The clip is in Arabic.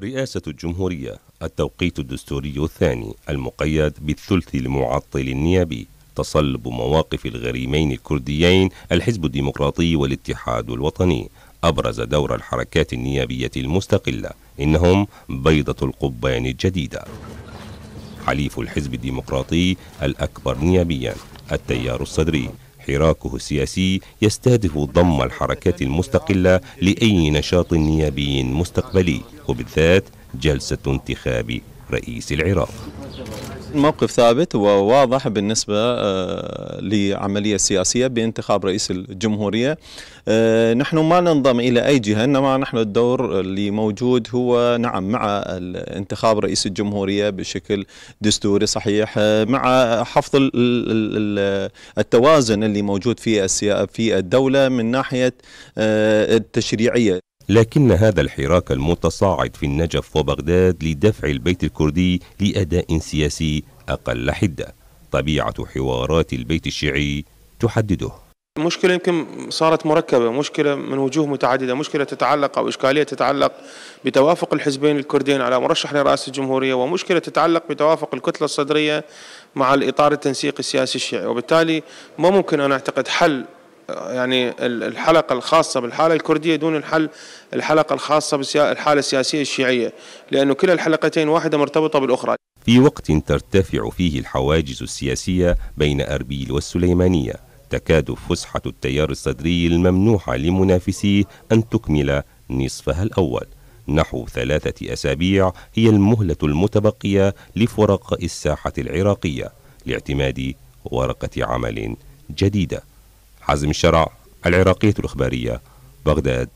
رئاسة الجمهورية التوقيت الدستوري الثاني المقيد بالثلث المعطل النيابي تصلب مواقف الغريمين الكرديين الحزب الديمقراطي والاتحاد الوطني أبرز دور الحركات النيابية المستقلة إنهم بيضة القبان الجديدة حليف الحزب الديمقراطي الأكبر نيابيا التيار الصدري حراكه السياسي يستهدف ضم الحركات المستقلة لأي نشاط نيابي مستقبلي وبالذات جلسة انتخاب رئيس العراق الموقف ثابت وواضح بالنسبة آه، لعملية سياسية بانتخاب رئيس الجمهورية آه، نحن ما ننضم إلى أي جهة إنما نحن الدور اللي موجود هو نعم مع انتخاب رئيس الجمهورية بشكل دستوري صحيح آه، مع حفظ التوازن اللي موجود في في الدولة من ناحية التشريعية لكن هذا الحراك المتصاعد في النجف وبغداد لدفع البيت الكردي لأداء سياسي أقل حدة طبيعة حوارات البيت الشيعي تحدده المشكلة يمكن صارت مركبة مشكلة من وجوه متعددة مشكلة تتعلق أو إشكالية تتعلق بتوافق الحزبين الكردين على مرشح لرئاسة الجمهورية ومشكلة تتعلق بتوافق الكتلة الصدرية مع الإطار التنسيق السياسي الشيعي وبالتالي ما ممكن أن أعتقد حل يعني الحلقة الخاصة بالحالة الكردية دون الحل الحلقة الخاصة بالحالة السياسية الشيعية لأن كلا الحلقتين واحدة مرتبطة بالأخرى في وقت ترتفع فيه الحواجز السياسية بين أربيل والسليمانية تكاد فسحة التيار الصدري الممنوحة لمنافسيه أن تكمل نصفها الأول نحو ثلاثة أسابيع هي المهلة المتبقية لفرق الساحة العراقية لاعتماد ورقة عمل جديده حازم الشرع العراقية الإخبارية بغداد